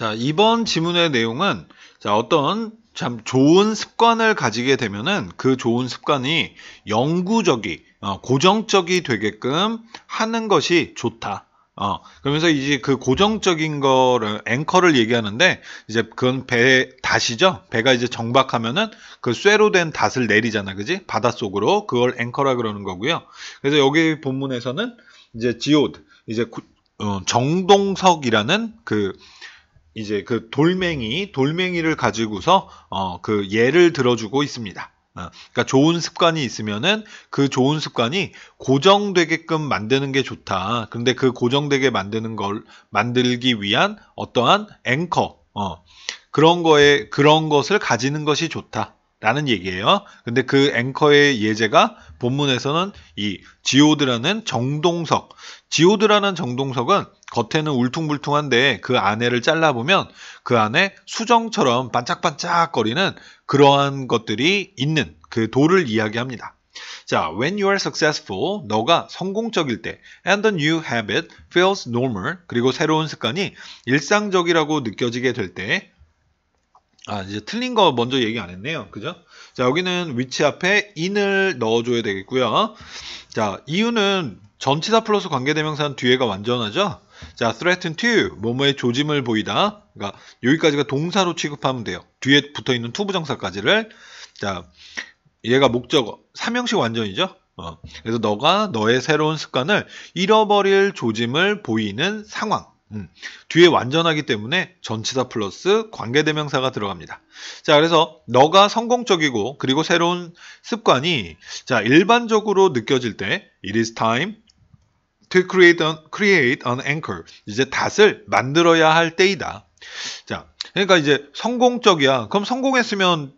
자, 이번 지문의 내용은 자, 어떤 참 좋은 습관을 가지게 되면은 그 좋은 습관이 영구적이 어, 고정적이 되게끔 하는 것이 좋다. 어, 그러면서 이제 그 고정적인 거를 앵커를 얘기하는데 이제 그건 배 닷이죠. 배가 이제 정박하면은 그 쇠로 된 닷을 내리잖아. 그지? 바닷속으로 그걸 앵커라 그러는 거고요. 그래서 여기 본문에서는 이제 지오드 이제 구, 어, 정동석이라는 그 이제 그 돌멩이, 돌멩이를 가지고서 어, 그 예를 들어주고 있습니다. 어, 그러니까 좋은 습관이 있으면은 그 좋은 습관이 고정되게끔 만드는 게 좋다. 근데 그 고정되게 만드는 걸 만들기 위한 어떠한 앵커, 어, 그런 거에 그런 것을 가지는 것이 좋다. 라는 얘기예요. 근데 그 앵커의 예제가 본문에서는 이 지오드라는 정동석, 지오드라는 정동석은 겉에는 울퉁불퉁한데 그 안에를 잘라보면 그 안에 수정처럼 반짝반짝거리는 그러한 것들이 있는 그 돌을 이야기합니다. 자, when you are successful, 너가 성공적일 때, and the new habit feels normal, 그리고 새로운 습관이 일상적이라고 느껴지게 될 때, 아 이제 틀린 거 먼저 얘기 안 했네요 그죠 자 여기는 위치 앞에 in을 넣어줘야 되겠고요 자 이유는 전치사 플러스 관계대명사는 뒤에가 완전하죠 자 threaten to 뭐뭐의 조짐을 보이다 그러니까 여기까지가 동사로 취급하면 돼요 뒤에 붙어있는 투부정사까지를 자 얘가 목적어 삼형식 완전이죠 어, 그래서 너가 너의 새로운 습관을 잃어버릴 조짐을 보이는 상황 음, 뒤에 완전하기 때문에 전치사 플러스 관계대명사가 들어갑니다. 자, 그래서 너가 성공적이고 그리고 새로운 습관이 자 일반적으로 느껴질 때 it is time to create an, create an anchor 이제 닷을 만들어야 할 때이다. 자, 그러니까 이제 성공적이야. 그럼 성공했으면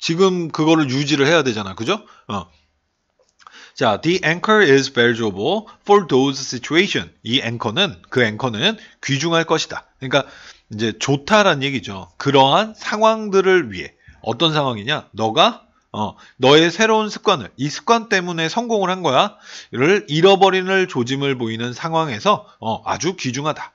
지금 그거를 유지를 해야 되잖아, 그죠? 어, 자, the anchor is valuable for those situation. 이 앵커는 그 앵커는 귀중할 것이다. 그러니까 이제 좋다란 얘기죠. 그러한 상황들을 위해 어떤 상황이냐? 너가 어, 너의 새로운 습관을 이 습관 때문에 성공을 한 거야를 잃어버리는 조짐을 보이는 상황에서 어, 아주 귀중하다.